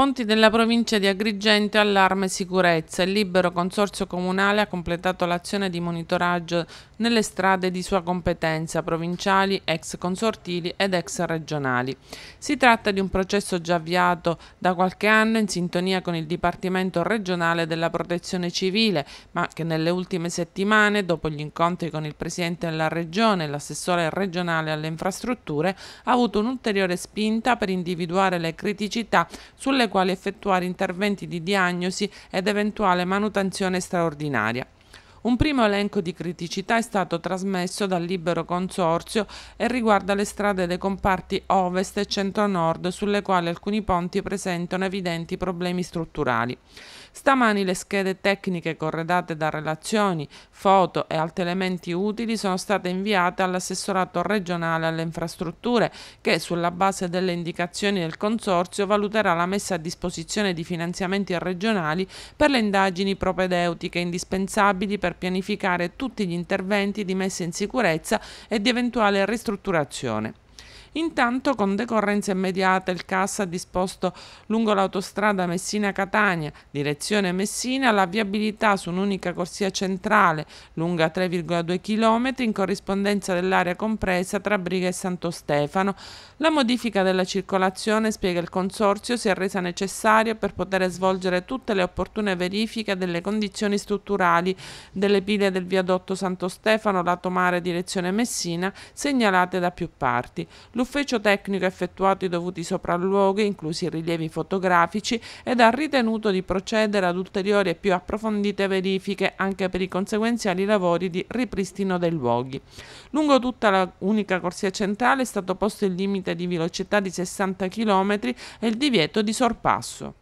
Ponti della provincia di Agrigento, allarme sicurezza. Il libero consorzio comunale ha completato l'azione di monitoraggio nelle strade di sua competenza, provinciali, ex consortili ed ex regionali. Si tratta di un processo già avviato da qualche anno in sintonia con il Dipartimento regionale della protezione civile, ma che nelle ultime settimane, dopo gli incontri con il Presidente della Regione e l'assessore regionale alle infrastrutture, ha avuto un'ulteriore spinta per individuare le criticità sulle quali effettuare interventi di diagnosi ed eventuale manutenzione straordinaria. Un primo elenco di criticità è stato trasmesso dal libero consorzio e riguarda le strade dei comparti ovest e centro-nord sulle quali alcuni ponti presentano evidenti problemi strutturali. Stamani le schede tecniche corredate da relazioni, foto e altri elementi utili sono state inviate all'assessorato regionale alle infrastrutture che sulla base delle indicazioni del consorzio valuterà la messa a disposizione di finanziamenti regionali per le indagini propedeutiche indispensabili per per pianificare tutti gli interventi di messa in sicurezza e di eventuale ristrutturazione. Intanto con decorrenza immediata il CAS ha disposto lungo l'autostrada Messina-Catania, direzione Messina, la viabilità su un'unica corsia centrale lunga 3,2 km in corrispondenza dell'area compresa tra Briga e Santo Stefano. La modifica della circolazione, spiega il Consorzio, si è resa necessaria per poter svolgere tutte le opportune verifiche delle condizioni strutturali delle pile del viadotto Santo Stefano lato mare direzione Messina segnalate da più parti. L'ufficio tecnico ha effettuato i dovuti sopralluoghi, inclusi i rilievi fotografici, ed ha ritenuto di procedere ad ulteriori e più approfondite verifiche anche per i conseguenziali lavori di ripristino dei luoghi. Lungo tutta la unica corsia centrale è stato posto il limite di velocità di 60 km e il divieto di sorpasso.